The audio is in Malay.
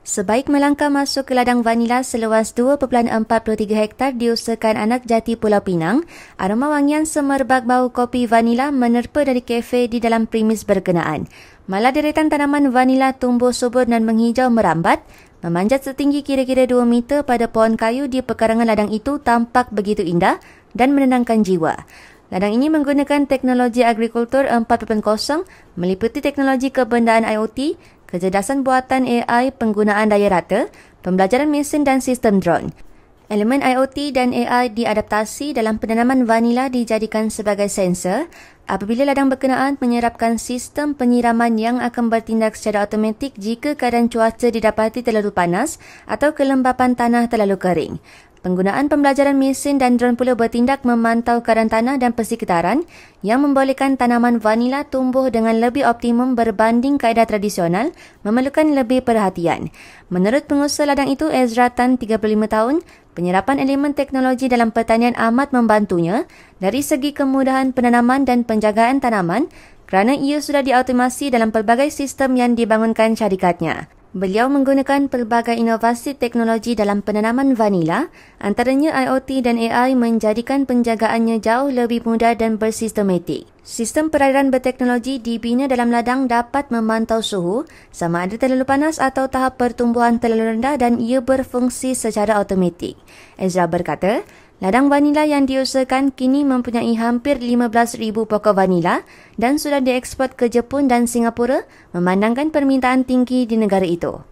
Sebaik melangkah masuk ke ladang vanila seluas 2.43 hektar diusahakan anak jati Pulau Pinang, aroma wangian semerbak bau kopi vanila menerpa dari kafe di dalam primis berkenaan. Malah deretan tanaman vanila tumbuh subur dan menghijau merambat, memanjat setinggi kira-kira 2 meter pada pohon kayu di pekarangan ladang itu tampak begitu indah dan menenangkan jiwa. Ladang ini menggunakan teknologi agrikultur 4.0 meliputi teknologi kebendaan IoT kecerdasan buatan AI penggunaan daya rata, pembelajaran mesin dan sistem drone. Elemen IoT dan AI diadaptasi dalam penanaman vanila dijadikan sebagai sensor apabila ladang berkenaan menyerapkan sistem penyiraman yang akan bertindak secara automatik jika keadaan cuaca didapati terlalu panas atau kelembapan tanah terlalu kering. Penggunaan pembelajaran mesin dan drone pula bertindak memantau keadaan tanah dan persekitaran yang membolehkan tanaman vanila tumbuh dengan lebih optimum berbanding kaedah tradisional memerlukan lebih perhatian. Menurut pengusaha ladang itu, Ezra Tan, 35 tahun, penyerapan elemen teknologi dalam pertanian amat membantunya dari segi kemudahan penanaman dan penjagaan tanaman kerana ia sudah diautomasi dalam pelbagai sistem yang dibangunkan syarikatnya. Beliau menggunakan pelbagai inovasi teknologi dalam penanaman vanila, antaranya IoT dan AI menjadikan penjagaannya jauh lebih mudah dan bersistematik. Sistem perairan berteknologi dibina dalam ladang dapat memantau suhu, sama ada terlalu panas atau tahap pertumbuhan terlalu rendah dan ia berfungsi secara automatik. Ezra berkata, Ladang vanila yang diusahakan kini mempunyai hampir 15,000 pokok vanila dan sudah diekspor ke Jepun dan Singapura memandangkan permintaan tinggi di negara itu.